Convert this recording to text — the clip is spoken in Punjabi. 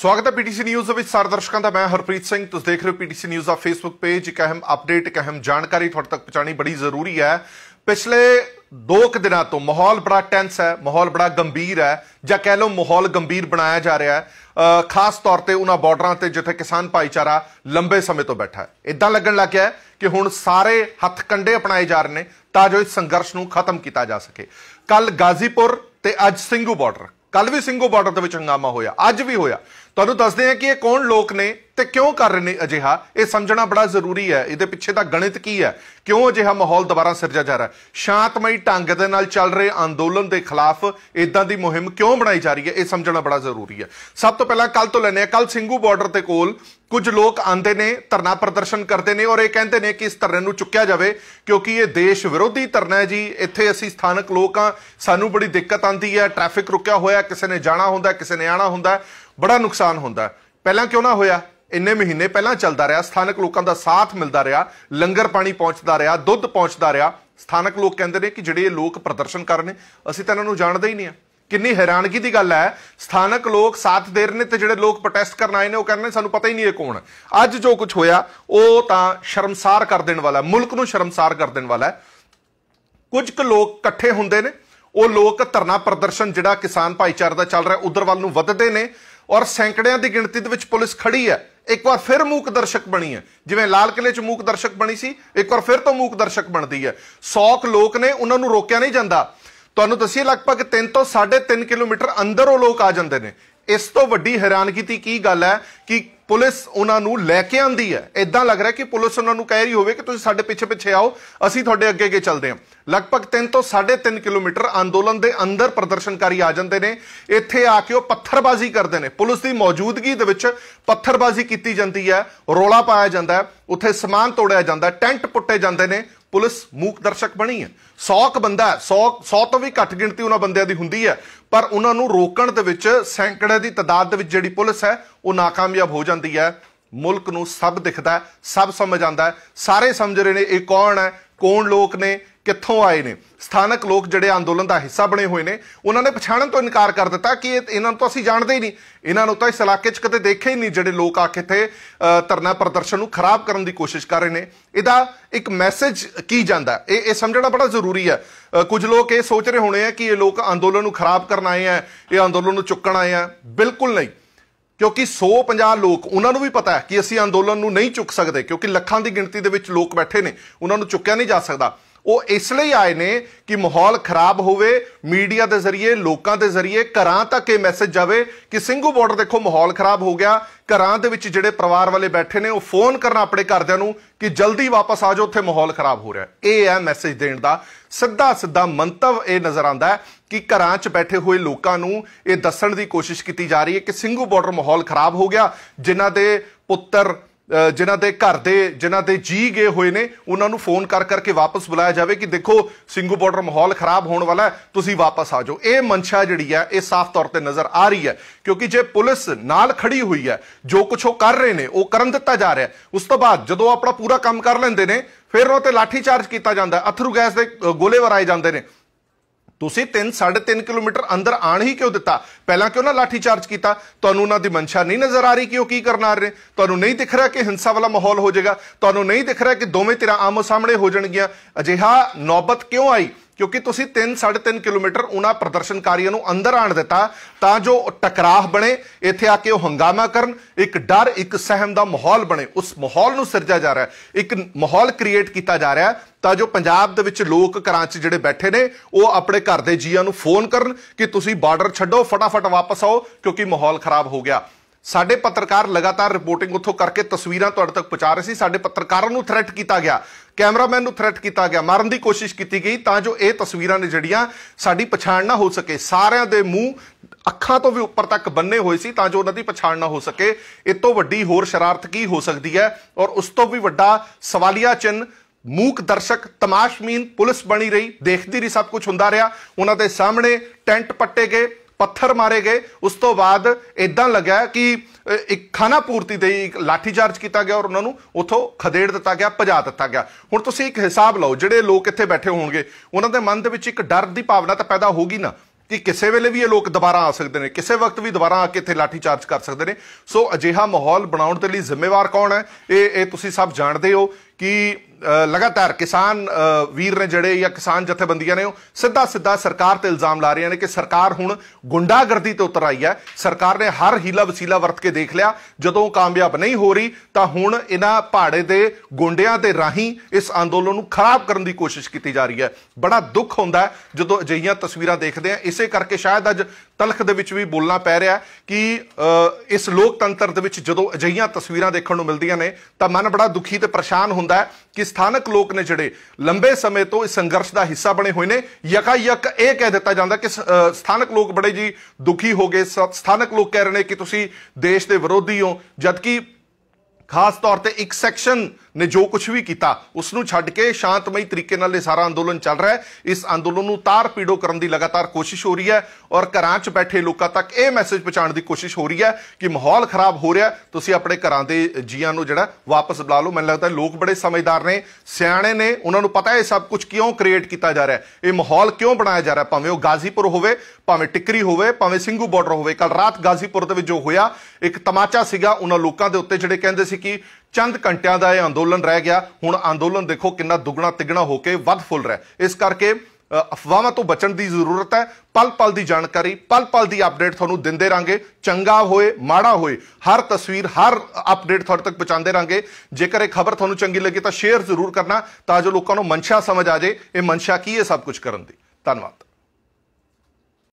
ਸਵਾਗਤ ਹੈ ਪੀਟੀਸੀ ਨਿਊਜ਼ ਦੇ ਵਿੱਚ ਸਾਰੇ ਦਰਸ਼ਕਾਂ ਦਾ ਮੈਂ ਹਰਪ੍ਰੀਤ ਸਿੰਘ ਤੁਸੀਂ ਦੇਖ ਰਹੇ ਹੋ ਪੀਟੀਸੀ ਨਿਊਜ਼ ਦਾ ਫੇਸਬੁੱਕ ਪੇਜ ਇੱਕ ਅਹਿਮ ਅਪਡੇਟ ਇੱਕ ਅਹਿਮ ਜਾਣਕਾਰੀ ਤੁਹਾਡੇ ਤੱਕ ਪਹੁੰਚਾਣੀ ਬੜੀ ਜ਼ਰੂਰੀ ਹੈ ਪਿਛਲੇ 2 ਦਿਨਾਂ ਤੋਂ ਮਾਹੌਲ ਬੜਾ ਟੈਂਸ ਹੈ ਮਾਹੌਲ ਬੜਾ ਗੰਭੀਰ ਹੈ ਜਾਂ ਕਹਿ ਲਓ ਮਾਹੌਲ ਗੰਭੀਰ ਬਣਾਇਆ ਜਾ ਰਿਹਾ ਹੈ ਖਾਸ ਤੌਰ ਤੇ ਉਹਨਾਂ ਬਾਰਡਰਾਂ ਤੇ ਜਿੱਥੇ ਕਿਸਾਨ ਭਾਈਚਾਰਾ ਲੰਬੇ ਸਮੇਂ ਤੋਂ ਬੈਠਾ ਹੈ ਇਦਾਂ ਲੱਗਣ ਲੱਗਿਆ ਕਿ ਹੁਣ ਸਾਰੇ ਹੱਥ ਕੰਡੇ ਅਪਣਾਏ ਜਾ ਰਹੇ ਨੇ ਤਾਂ ਜੋ ਇਸ ਸੰਘਰਸ਼ ਨੂੰ ਖਤਮ ਕੀਤਾ ਜਾ ਸਕੇ ਕੱਲ ਗਾਜ਼ੀਪੁਰ ਤੇ ਅੱਜ ਸਿੰਘੂ ਬਾਰਡਰ ਕੱਲ ਵੀ ਸਿੰਘੂ ਬਾਰਡਰ ਦੇ ਵਿੱਚ ਹੰਗਾਮਾ ਹੋਇਆ ਅੱਜ ਵੀ ਹੋਇਆ ਤੁਹਾਨੂੰ ਦੱਸਦੇ ਹਾਂ ਕਿ ਇਹ ਕੌਣ ਲੋਕ ਨੇ ਤੇ ਕਿਉਂ ਕਰ ਰਹੇ ਨੇ ਅਜਿਹਾ ਇਹ ਸਮਝਣਾ ਬੜਾ ਜ਼ਰੂਰੀ ਹੈ ਇਹਦੇ ਪਿੱਛੇ ਦਾ ਗਣਿਤ ਕੀ ਹੈ ਕਿਉਂ ਅਜਿਹਾ ਮਾਹੌਲ ਦੁਬਾਰਾ ਸਿਰਜਿਆ ਜਾ ਰਿਹਾ ਹੈ ਸ਼ਾਂਤਮਈ ਢੰਗ ਦੇ ਨਾਲ ਚੱਲ ਰਹੇ ਅੰਦੋਲਨ ਦੇ ਖਿਲਾਫ ਇਦਾਂ ਦੀ ਮੁਹਿੰਮ ਕਿਉਂ ਬਣਾਈ ਜਾ ਰਹੀ ਹੈ ਇਹ ਸਮਝਣਾ ਬੜਾ ਜ਼ਰੂਰੀ ਹੈ ਸਭ ਤੋਂ ਪਹਿਲਾਂ ਕੱਲ ਤੋਂ ਲੈਣੇ ਆ ਕੱਲ ਸਿੰਘੂ ਬਾਰਡਰ ਤੇ ਕੋਲ ਕੁਝ ਲੋਕ ਆਂਦੇ ਨੇ ਧਰਨਾ ਪ੍ਰਦਰਸ਼ਨ ਕਰਦੇ ਨੇ ਔਰ ਇਹ ਕਹਿੰਦੇ ਨੇ ਕਿ ਇਸ ਧਰਨੇ ਨੂੰ ਚੁੱਕਿਆ ਜਾਵੇ ਕਿਉਂਕਿ ਇਹ ਦੇਸ਼ ਵਿਰੋਧੀ ਧਰਨਾ ਹੈ ਜੀ ਇੱਥੇ ਅਸੀਂ ਸਥਾਨਕ ਲੋਕ ਆ ਸਾਨੂੰ ਬੜੀ ਦਿੱਕਤ ਆਂਦੀ ਹੈ ਟ੍ਰੈਫਿਕ ਰੁਕਿਆ ਹੋਇਆ ਕਿਸੇ ਨੇ ਜਾਣਾ ਹੁੰਦਾ ਕਿਸੇ ਨੇ ਆਣਾ ਹੁੰਦਾ ਬੜਾ ਨੁਕਸਾਨ ਹੁੰਦਾ ਪਹਿਲਾਂ ਕਿਉਂ ਨਾ ਹੋਇਆ ਇੰਨੇ ਮਹੀਨੇ ਪਹਿਲਾਂ ਚੱਲਦਾ ਰਿਹਾ ਸਥਾਨਕ ਲੋਕਾਂ ਦਾ ਸਾਥ ਮਿਲਦਾ ਰਿਹਾ ਲੰਗਰ ਪਾਣੀ ਪਹੁੰਚਦਾ ਰਿਹਾ ਦੁੱਧ ਪਹੁੰਚਦਾ ਰਿਹਾ ਸਥਾਨਕ ਲੋਕ ਕਹਿੰਦੇ ਨੇ ਕਿ ਜਿਹੜੇ ਇਹ ਲੋਕ ਪ੍ਰਦਰਸ਼ਨ ਕਰ ਰਹੇ ਅਸੀਂ ਤਾਂ ਇਹਨਾਂ ਨੂੰ ਜਾਣਦੇ ਹੀ ਨਹੀਂ ਆ ਕਿੰਨੀ ਹੈਰਾਨਗੀ ਦੀ ਗੱਲ ਹੈ ਸਥਾਨਕ ਲੋਕ ਸਾਥ ਦੇ ਰਹੇ ਨੇ ਤੇ ਜਿਹੜੇ ਲੋਕ ਪ੍ਰੋਟੈਸਟ ਕਰਨ ਆਏ ਨੇ ਉਹ ਕਹਿੰਦੇ ਸਾਨੂੰ ਪਤਾ ਹੀ ਨਹੀਂ ਇਹ ਕੌਣ ਅੱਜ ਜੋ ਕੁਝ ਹੋਇਆ ਉਹ ਤਾਂ ਸ਼ਰਮਸਾਰ ਕਰ ਦੇਣ ਵਾਲਾ ਮੁਲਕ ਨੂੰ ਸ਼ਰਮਸਾਰ ਕਰ ਦੇਣ ਵਾਲਾ ਕੁਝ ਕੁ ਲੋਕ ਇਕੱਠੇ ਹੁੰਦੇ ਨੇ ਉਹ ਲੋਕ ਧਰਨਾ ਪ੍ਰਦਰਸ਼ਨ ਜਿਹੜਾ ਕਿਸਾਨ ਭਾਈਚਾਰੇ ਦਾ ਚੱਲ ਰਿਹਾ ਉਧਰ ਵੱਲ ਨੂੰ ਵੱਧਦੇ ਨੇ ਔਰ ਸੈਂਕੜਿਆਂ ਦੀ ਗਿਣਤੀ ਦੇ ਵਿੱਚ ਪੁਲਿਸ ਖੜੀ ਹੈ ਇੱਕ ਵਾਰ ਫਿਰ ਮੂਕ ਦਰਸ਼ਕ ਬਣੀ ਹੈ ਜਿਵੇਂ ਲਾਲ ਕਿਲੇ 'ਚ ਮੂਕ ਦਰਸ਼ਕ ਬਣੀ ਸੀ ਇੱਕ ਵਾਰ ਫਿਰ ਤੋਂ ਮੂਕ ਦਰਸ਼ਕ ਬਣਦੀ ਹੈ 100 ਲੋਕ ਨੇ ਉਹਨਾਂ ਨੂੰ ਰੋਕਿਆ ਨਹੀਂ ਜਾਂਦਾ ਤੁਹਾਨੂੰ ਦੱਸੀ ਲਗਭਗ 3 ਤੋਂ 3.5 ਕਿਲੋਮੀਟਰ ਅੰਦਰ ਉਹ ਲੋਕ ਆ ਜਾਂਦੇ ਨੇ ਇਸ ਤੋਂ ਵੱਡੀ ਹੈਰਾਨਗੀ ਦੀ ਕੀ ਗੱਲ ਹੈ ਕਿ ਪੁਲਿਸ ਉਹਨਾਂ ਨੂੰ ਲੈ ਕੇ ਆਂਦੀ ਹੈ ਇਦਾਂ ਲੱਗ ਰਿਹਾ ਕਿ ਪੁਲਿਸ ਉਹਨਾਂ ਨੂੰ ਕਹਿ ਰਹੀ ਹੋਵੇ ਕਿ ਤੁਸੀਂ ਸਾਡੇ ਪਿੱਛੇ ਪਿੱਛੇ ਆਓ ਅਸੀਂ ਤੁਹਾਡੇ ਅੱਗੇ ਅੱਗੇ ਚੱਲਦੇ ਹਾਂ ਲਗਭਗ 3 ਤੋਂ 3.5 ਕਿਲੋਮੀਟਰ ਅੰਦੋਲਨ ਦੇ ਅੰਦਰ ਪ੍ਰਦਰਸ਼ਨਕਾਰੀ ਆ ਜਾਂਦੇ ਨੇ ਇੱਥੇ ਆ ਕੇ ਉਹ ਪੱਥਰਬਾਜ਼ੀ ਕਰਦੇ ਨੇ ਪੁਲਿਸ ਦੀ ਮੌਜੂਦਗੀ ਦੇ ਵਿੱਚ ਪੱਥਰਬਾਜ਼ੀ ਕੀਤੀ ਜਾਂਦੀ ਹੈ ਰੋਲਾ ਪਾਇਆ ਜਾਂਦਾ ਹੈ ਉੱਥੇ ਸਮਾਨ ਤੋੜਿਆ ਜਾਂਦਾ ਹੈ ਟੈਂਟ ਪੁੱਟੇ ਜਾਂਦੇ ਨੇ ਪੁਲਿਸ ਮੂਕ ਦਰਸ਼ਕ ਬਣੀ ਹੈ 100 ਕ ਬੰਦਾ 100 100 ਤੋਂ ਵੀ ਘੱਟ ਗਿਣਤੀ ਉਹਨਾਂ ਬੰਦਿਆਂ ਦੀ ਹੁੰਦੀ ਹੈ ਪਰ ਉਹਨਾਂ ਨੂੰ ਰੋਕਣ ਦੇ ਵਿੱਚ ਸੈਂਕੜੇ ਦੀ ਤਦਾਦ ਦੇ ਵਿੱਚ ਜਿਹੜੀ ਪੁਲਿਸ ਹੈ ਉਹ ਨਾਕਾਮਯਾਬ ਹੋ ਜਾਂਦੀ ਹੈ ਮੁਲਕ ਨੂੰ ਸਭ ਦਿਖਦਾ ਸਭ ਸਮਝ ਆਉਂਦਾ ਸਾਰੇ ਸਮਝ ਰਹੇ ਨੇ ਇਹ ਕੌਣ ਹੈ ਕੌਣ ਲੋਕ ਨੇ ਕਿੱਥੋਂ ਆਏ ਨੇ ਸਥਾਨਕ ਲੋਕ ਜਿਹੜੇ ਅੰਦੋਲਨ ਦਾ ਹਿੱਸਾ ਬਣੇ ਹੋਏ ਨੇ ਉਹਨਾਂ ਨੇ ਪਛਾਣਨ ਤੋਂ ਇਨਕਾਰ ਕਰ ਦਿੱਤਾ ਕਿ ਇਹਨਾਂ ਨੂੰ ਤਾਂ ਅਸੀਂ ਜਾਣਦੇ ਹੀ ਨਹੀਂ ਇਹਨਾਂ ਨੂੰ ਤਾਂ ਇਸ ਇਲਾਕੇ 'ਚ ਕਦੇ ਦੇਖਿਆ ਹੀ ਨਹੀਂ ਜਿਹੜੇ ਲੋਕ ਆ ਕੇ ਇੱਥੇ ਧਰਨਾ ਪ੍ਰਦਰਸ਼ਨ ਨੂੰ ਖਰਾਬ ਕਰਨ ਦੀ ਕੋਸ਼ਿਸ਼ ਕਰ ਰਹੇ ਨੇ ਇਹਦਾ ਇੱਕ ਮੈਸੇਜ ਕੀ ਜਾਂਦਾ ਇਹ ਇਹ ਸਮਝਣਾ ਬੜਾ ਜ਼ਰੂਰੀ ਹੈ ਕੁਝ ਲੋਕ ਇਹ ਸੋਚ ਰਹੇ ਹੋਣੇ ਆ ਕਿ ਇਹ ਲੋਕ ਅੰਦੋਲਨ ਨੂੰ ਖਰਾਬ ਕਰਨ ਆਏ ਆ ਇਹ ਅੰਦੋਲਨ ਨੂੰ ਚੁੱਕਣ ਆਏ ਆ ਬਿਲਕੁਲ ਨਹੀਂ ਕਿਉਂਕਿ 150 ਲੋਕ ਉਹਨਾਂ ਨੂੰ ਵੀ ਪਤਾ ਹੈ ਕਿ ਅਸੀਂ ਅੰਦੋਲਨ ਨੂੰ ਨਹੀਂ ਚੁੱਕ ਸਕਦੇ ਕਿਉਂਕਿ ਲੱਖਾਂ ਦੀ ਗਿਣਤੀ ਦੇ ਵਿੱਚ ਲੋਕ ਬੈਠੇ ਨੇ ਉਹਨਾਂ ਨੂੰ ਚੁੱਕਿਆ ਨਹੀਂ ਜਾ ਸਕਦਾ ਉਹ ਇਸ ਲਈ ਆਏ ਨੇ ਕਿ ਮਾਹੌਲ ਖਰਾਬ ਹੋਵੇ ਮੀਡੀਆ ਦੇ ਜ਼ਰੀਏ ਲੋਕਾਂ ਦੇ ਜ਼ਰੀਏ ਘਰਾਂ ਤੱਕ ਇਹ ਮੈਸੇਜ ਜਾਵੇ ਕਿ ਸਿੰਘੂ ਬਾਰਡਰ ਦੇਖੋ ਮਾਹੌਲ ਖਰਾਬ ਹੋ ਗਿਆ ਘਰਾਂ ਦੇ ਵਿੱਚ ਜਿਹੜੇ ਪਰਿਵਾਰ ਵਾਲੇ ਬੈਠੇ ਨੇ ਉਹ ਫੋਨ ਕਰਨ ਆਪਣੇ ਘਰਦਿਆਂ ਨੂੰ ਕਿ ਜਲਦੀ ਵਾਪਸ ਆ ਜਾਓ ਉੱਥੇ ਮਾਹੌਲ ਖਰਾਬ ਹੋ ਰਿਹਾ ਇਹ ਹੈ ਮੈਸੇਜ ਦੇਣ ਦਾ ਸਿੱਧਾ ਸਿੱਧਾ ਮੰਤਵ ਇਹ ਨਜ਼ਰ ਆਉਂਦਾ ਹੈ ਕਿ ਘਰਾਂ 'ਚ ਬੈਠੇ ਹੋਏ ਲੋਕਾਂ ਨੂੰ ਇਹ ਦੱਸਣ ਦੀ ਕੋਸ਼ਿਸ਼ ਕੀਤੀ ਜਾ ਰਹੀ ਹੈ ਕਿ ਸਿੰਘੂ ਬਾਰਡਰ ਮਾਹੌਲ ਖਰਾਬ ਹੋ ਗਿਆ ਜਿਨ੍ਹਾਂ ਦੇ ਪੁੱਤਰ ਜਿਨ੍ਹਾਂ ਦੇ ਘਰ ਦੇ ਜਿਨ੍ਹਾਂ ਦੇ ਜੀ ਗਏ ਹੋਏ ਨੇ ਉਹਨਾਂ ਨੂੰ ਫੋਨ ਕਰ ਕਰਕੇ ਵਾਪਸ ਬੁਲਾਇਆ ਜਾਵੇ ਕਿ ਦੇਖੋ ਸਿੰਘੂ ਬਾਰਡਰ ਮਾਹੌਲ ਖਰਾਬ ਹੋਣ ਵਾਲਾ ਤੁਸੀਂ ਵਾਪਸ ਆ ਜਾਓ ਇਹ ਮਨਸ਼ਾ ਜਿਹੜੀ ਹੈ ਇਹ ਸਾਫ਼ ਤੌਰ ਤੇ ਨਜ਼ਰ ਆ ਰਹੀ ਹੈ ਕਿਉਂਕਿ ਜੇ ਪੁਲਿਸ ਨਾਲ ਖੜੀ ਹੋਈ ਹੈ ਜੋ ਕੁਝ ਉਹ ਕਰ ਰਹੇ ਨੇ ਉਹ ਕਰਨ ਦਿੱਤਾ ਜਾ ਰਿਹਾ ਉਸ ਤੋਂ ਬਾਅਦ ਜਦੋਂ ਆਪਣਾ ਪੂਰਾ ਕੰਮ ਕਰ ਲੈਂਦੇ ਨੇ ਫਿਰ ਉਹ ਤੇ ਲਾਠੀ ਚਾਰਜ ਕੀਤਾ ਜਾਂਦਾ ਅਥਰੂ ਗੈਸ ਦੇ ਗੋਲੇ ਵਰਾਏ ਜਾਂਦੇ ਨੇ ਤੁਸੀਂ 3 3.5 ਕਿਲੋਮੀਟਰ ਅੰਦਰ ਆਣ ਹੀ ਕਿਉਂ ਦਿੱਤਾ ਪਹਿਲਾਂ ਕਿਉਂ ਨਾ ਲਾਠੀ ਚਾਰਜ ਕੀਤਾ ਤੁਹਾਨੂੰ ਉਹਨਾਂ ਦੀ ਮਨਸ਼ਾ ਨਹੀਂ ਨਜ਼ਰ ਆ ਰਹੀ ਕਿ ਉਹ ਕੀ ਕਰਨ ਆ ਰਹੇ ਤੁਹਾਨੂੰ ਨਹੀਂ ਦਿਖ ਰਿਹਾ ਕਿ ਹਿੰਸਾ ਵਾਲਾ ਮਾਹੌਲ ਹੋ ਜਾਏਗਾ ਤੁਹਾਨੂੰ ਨਹੀਂ ਦਿਖ ਰਿਹਾ ਕਿ ਦੋਵੇਂ ਧਿਰਾਂ ਆਮੋ ਸਾਹਮਣੇ ਹੋ ਜਾਣਗੀਆਂ ਅਜਿਹਾ ਨੌਬਤ ਕਿਉਂ ਆਈ ਕਿਉਂਕਿ ਤੁਸੀਂ 3 3.5 ਕਿਲੋਮੀਟਰ ਉਹਨਾਂ ਪ੍ਰਦਰਸ਼ਨਕਾਰੀਆਂ ਨੂੰ ਅੰਦਰ ਆਣ ਦਿੱਤਾ ਤਾਂ ਜੋ ਟਕਰਾਹ ਬਣੇ ਇੱਥੇ ਆ ਕੇ ਉਹ ਹੰਗਾਮਾ ਕਰਨ ਇੱਕ ਡਰ ਇੱਕ ਸਹਿਮ ਦਾ ਮਾਹੌਲ ਬਣੇ ਉਸ ਮਾਹੌਲ ਨੂੰ ਸਿਰਜਿਆ ਜਾ ਰਿਹਾ ਇੱਕ ਮਾਹੌਲ ਕ੍ਰੀਏਟ ਕੀਤਾ ਜਾ ਰਿਹਾ ਤਾਂ ਜੋ ਪੰਜਾਬ ਦੇ ਵਿੱਚ ਲੋਕ ਕਰਾਂਚ 'ਚ ਜਿਹੜੇ ਬੈਠੇ ਨੇ ਉਹ ਆਪਣੇ ਘਰ ਦੇ ਜੀਆਂ ਨੂੰ ਫੋਨ ਕਰਨ ਕਿ ਤੁਸੀਂ ਬਾਰਡਰ ਛੱਡੋ ਫਟਾਫਟ ਵਾਪਸ ਆਓ ਕਿਉਂਕਿ ਮਾਹੌਲ ਖਰਾਬ ਹੋ ਗਿਆ ਸਾਡੇ ਪੱਤਰਕਾਰ ਲਗਾਤਾਰ ਰਿਪੋਰਟਿੰਗ ਉੱਥੋਂ ਕਰਕੇ ਤਸਵੀਰਾਂ ਤੁਹਾਡੇ ਤੱਕ ਪਹੁੰਚਾ ਰਹੇ ਸੀ ਸਾਡੇ ਪੱਤਰਕਾਰਾਂ ਨੂੰ ਥ੍ਰੈਟ ਕੀਤਾ ਗਿਆ ਕੈਮਰਾਮੈਨ ਨੂੰ ਥ੍ਰੈਟ ਕੀਤਾ ਗਿਆ ਮਾਰਨ ਦੀ ਕੋਸ਼ਿਸ਼ ਕੀਤੀ ਗਈ ਤਾਂ ਜੋ ਇਹ ਤਸਵੀਰਾਂ ਨੇ ਜਿਹੜੀਆਂ ਸਾਡੀ ਪਛਾਣ ਨਾ ਹੋ ਸਕੇ ਸਾਰਿਆਂ ਦੇ ਮੂੰਹ ਅੱਖਾਂ ਤੋਂ ਵੀ ਉੱਪਰ ਤੱਕ ਬੰਨੇ ਹੋਏ ਸੀ ਤਾਂ ਜੋ ਉਹਨਾਂ ਦੀ ਪਛਾਣ ਨਾ ਹੋ ਸਕੇ ਇਸ ਤੋਂ ਵੱਡੀ ਹੋਰ ਸ਼ਰਾਰਤ ਕੀ ਹੋ ਸਕਦੀ ਹੈ ਔਰ ਉਸ ਤੋਂ ਵੀ ਵੱਡਾ ਸਵਾਲੀਆ ਚਿੰਨ ਮੂਕ ਦਰਸ਼ਕ ਤਮਾਸ਼ਮੀਨ ਪੁਲਿਸ ਬਣੀ ਰਹੀ ਦੇਖਦੀ ਰਹੀ ਸਭ ਕੁਝ ਹੁੰਦਾ ਰਿਹਾ ਉਹਨਾਂ ਦੇ ਸਾਹਮਣੇ ਟੈਂਟ ਪੱਟੇ ਗਏ ਪੱਥਰ ਮਾਰੇ ਗਏ ਉਸ ਤੋਂ ਬਾਅਦ ਇਦਾਂ ਲੱਗਾ ਕਿ ਇੱਕ ਖਾਨਾ ਪੂਰਤੀ ਦੇ ਇੱਕ ਲਾਠੀ ਚਾਰਜ ਕੀਤਾ ਗਿਆ ਔਰ ਉਹਨਾਂ ਨੂੰ ਉਥੋਂ ਖਦੇੜ ਦਿੱਤਾ ਗਿਆ ਭਜਾ ਦਿੱਤਾ ਗਿਆ ਹੁਣ ਤੁਸੀਂ ਇੱਕ ਹਿਸਾਬ ਲਾਓ ਜਿਹੜੇ ਲੋਕ ਇੱਥੇ ਬੈਠੇ ਹੋਣਗੇ ਉਹਨਾਂ ਦੇ ਮਨ ਦੇ ਵਿੱਚ ਇੱਕ ਡਰ ਦੀ ਭਾਵਨਾ ਤਾਂ ਪੈਦਾ ਹੋਗੀ ਨਾ ਕਿ ਕਿਸੇ ਵੇਲੇ ਵੀ ਇਹ ਲੋਕ ਦੁਬਾਰਾ ਆ ਸਕਦੇ ਨੇ ਕਿਸੇ ਵਕਤ ਵੀ ਦੁਬਾਰਾ ਆ ਕੇ ਇੱਥੇ ਲਾਠੀ ਚਾਰਜ ਕਰ ਸਕਦੇ ਨੇ ਸੋ ਅਜਿਹਾ ਮਾਹੌਲ ਬਣਾਉਣ ਦੇ ਲਈ ਜ਼ਿੰਮੇਵਾਰ ਕੌਣ ਹੈ ਇਹ ਇਹ ਤੁਸੀਂ ਸਭ ਜਾਣਦੇ ਹੋ ਕਿ ਲਗਾਤਾਰ ਕਿਸਾਨ ਵੀਰ ਨੇ ਜਿਹੜੇ ਜਾਂ ਕਿਸਾਨ ਜਥੇਬੰਦੀਆਂ ਨੇ ਉਹ ਸਿੱਧਾ ਸਿੱਧਾ ਸਰਕਾਰ ਤੇ ਇਲਜ਼ਾਮ ਲਾ ਰਹੀਆਂ ਨੇ ਕਿ ਸਰਕਾਰ ਹੁਣ ਗੁੰਡਾਗਰਦੀ ਤੇ ਉਤਰ ਆਈ ਹੈ ਸਰਕਾਰ ਨੇ ਹਰ ਹੀਲਾ ਵਸੀਲਾ ਵਰਤ ਕੇ ਦੇਖ ਲਿਆ ਜਦੋਂ ਕਾਮਯਾਬ ਨਹੀਂ ਹੋ ਰਹੀ ਤਾਂ ਹੁਣ ਇਹਨਾਂ ਪਹਾੜੇ ਦੇ ਗੁੰਡਿਆਂ ਦੇ ਰਾਹੀਂ ਇਸ ਅੰਦੋਲਨ ਨੂੰ ਖਰਾਬ ਕਰਨ ਦੀ ਕੋਸ਼ਿਸ਼ ਕੀਤੀ ਜਾ ਰਹੀ ਹੈ ਬੜਾ ਦੁੱਖ ਹੁੰਦਾ ਜਦੋਂ ਅਜਿਹੀਆਂ ਤਸਵੀਰਾਂ ਦੇਖਦੇ ਆ ਇਸੇ ਕਰਕੇ ਸ਼ਾਇਦ ਅੱਜ ਤਲਖ ਦੇ ਵਿੱਚ ਵੀ ਬੋਲਣਾ ਪੈ ਰਿਹਾ ਕਿ ਇਸ ਲੋਕਤੰਤਰ ਦੇ ਵਿੱਚ ਜਦੋਂ ਅਜਿਹੀਆਂ ਤਸਵੀਰਾਂ ਦੇਖਣ ਨੂੰ ਮਿਲਦੀਆਂ ਨੇ ਤਾਂ ਮਨ ਬੜਾ ਦੁਖੀ ਤੇ ਪਰੇਸ਼ਾਨ ਹੁੰਦਾ ਹੁੰਦਾ ਹੈ ਕਿ ਸਥਾਨਕ ਲੋਕ ਨੇ ਜਿਹੜੇ ਲੰਬੇ ਸਮੇਂ ਤੋਂ ਇਸ ਸੰਘਰਸ਼ ਦਾ ਹਿੱਸਾ ਬਣੇ ਹੋਏ ਨੇ ਯਕਾ ਯਕ ਇਹ ਕਹਿ ਦਿੱਤਾ ਜਾਂਦਾ ਕਿ ਸਥਾਨਕ ਲੋਕ ਬੜੇ ਜੀ ਦੁਖੀ ਹੋ ਗਏ ਸਥਾਨਕ ਲੋਕ ਕਹਿ ਰਹੇ ਨੇ ਕਿ ਤੁਸੀਂ ਦੇਸ਼ ਦੇ ਵਿਰੋਧੀ ਹੋ ਜਦਕਿ ਖਾਸ ਤੌਰ ਤੇ ਇੱਕ ਸੈਕਸ਼ਨ ਨੇ ਜੋ ਕੁਝ ਵੀ ਕੀਤਾ ਉਸ ਨੂੰ ਛੱਡ ਕੇ ਸ਼ਾਂਤਮਈ ਤਰੀਕੇ ਨਾਲ ਇਹ ਸਾਰਾ ਅੰਦੋਲਨ ਚੱਲ ਰਿਹਾ ਹੈ ਇਸ ਅੰਦੋਲਨ ਨੂੰ ਤਾਰ ਪੀੜੋ ਕਰਨ ਦੀ ਲਗਾਤਾਰ ਕੋਸ਼ਿਸ਼ ਹੋ ਰਹੀ ਹੈ ਔਰ ਘਰਾਂ 'ਚ ਬੈਠੇ ਲੋਕਾਂ ਤੱਕ ਇਹ ਮੈਸੇਜ ਪਹੁੰਚਾਉਣ ਦੀ ਕੋਸ਼ਿਸ਼ ਹੋ ਰਹੀ ਹੈ ਕਿ ਮਾਹੌਲ ਖਰਾਬ ਹੋ ਰਿਹਾ ਤੁਸੀਂ ਆਪਣੇ ਘਰਾਂ ਦੇ ਜੀਆਂ ਨੂੰ ਜਿਹੜਾ ਵਾਪਸ ਬੁਲਾ ਲਓ ਮੈਨੂੰ ਲੱਗਦਾ ਲੋਕ ਬੜੇ ਸਮਝਦਾਰ ਨੇ ਸਿਆਣੇ ਨੇ ਉਹਨਾਂ ਨੂੰ ਪਤਾ ਹੈ ਸਭ ਕੁਝ ਕਿਉਂ ਕ੍ਰੀਏਟ ਕੀਤਾ ਜਾ ਰਿਹਾ ਹੈ ਇਹ ਮਾਹੌਲ ਕਿਉਂ ਬਣਾਇਆ ਜਾ ਰਿਹਾ ਭਾਵੇਂ ਉਹ ਗਾਜ਼ੀਪੁਰ ਹੋਵੇ ਭਾਵੇਂ ਟਿੱਕਰੀ ਹੋਵੇ ਭਾਵੇਂ ਸਿੰਘੂ ਬਾਰਡਰ ਹੋਵੇ ਕੱਲ ਰਾਤ ਗਾਜ਼ੀਪੁਰ ਦੇ ਵਿੱਚ ਜੋ ਹੋਇਆ ਇੱਕ ਤਮਾਚਾ ਸੀਗਾ ਉਹਨਾਂ ਲੋਕਾਂ ਦੇ ਉੱਤੇ ਜਿਹੜੇ ਕਹਿੰਦੇ ਸੀ ਕਿ ਚੰਦ ਘੰਟਿਆਂ ਦਾ ਇਹ ਅੰਦੋਲਨ ਰਹਿ ਗਿਆ ਹੁਣ ਅੰਦੋਲਨ ਦੇਖੋ ਕਿੰਨਾ ਦੁੱਗਣਾ ਤਿਗਣਾ ਹੋ ਕੇ ਵੱਧ ਫੁੱਲ ਰਿਹਾ ਇਸ ਕਰਕੇ ਅਫਵਾਹਾਂ ਤੋਂ ਬਚਣ ਦੀ ਜ਼ਰੂਰਤ ਹੈ ਪਲ ਪਲ ਦੀ ਜਾਣਕਾਰੀ ਪਲ ਪਲ ਦੀ ਅਪਡੇਟ ਤੁਹਾਨੂੰ ਦਿੰਦੇ ਰਾਂਗੇ ਚੰਗਾ ਹੋਏ ਮਾੜਾ ਹੋਏ ਹਰ ਤਸਵੀਰ ਹਰ ਅਪਡੇਟ ਤੁਹਾਡੇ ਤੱਕ ਪਹੁੰਚਾਉਂਦੇ ਰਾਂਗੇ ਜੇਕਰ ਇਹ ਖਬਰ ਤੁਹਾਨੂੰ ਚੰਗੀ ਲੱਗੀ ਤਾਂ ਸ਼ੇਅਰ ਜ਼ਰੂਰ ਕਰਨਾ ਤਾਂ ਜੋ ਲੋਕਾਂ ਨੂੰ ਮਨਸ਼ਾ ਸਮਝ ਆ ਜਾਏ ਇਹ ਮਨਸ਼ਾ ਕੀ ਹੈ ਸਭ ਕੁਝ ਕਰਨ ਦੀ ਧੰਨਵਾਦ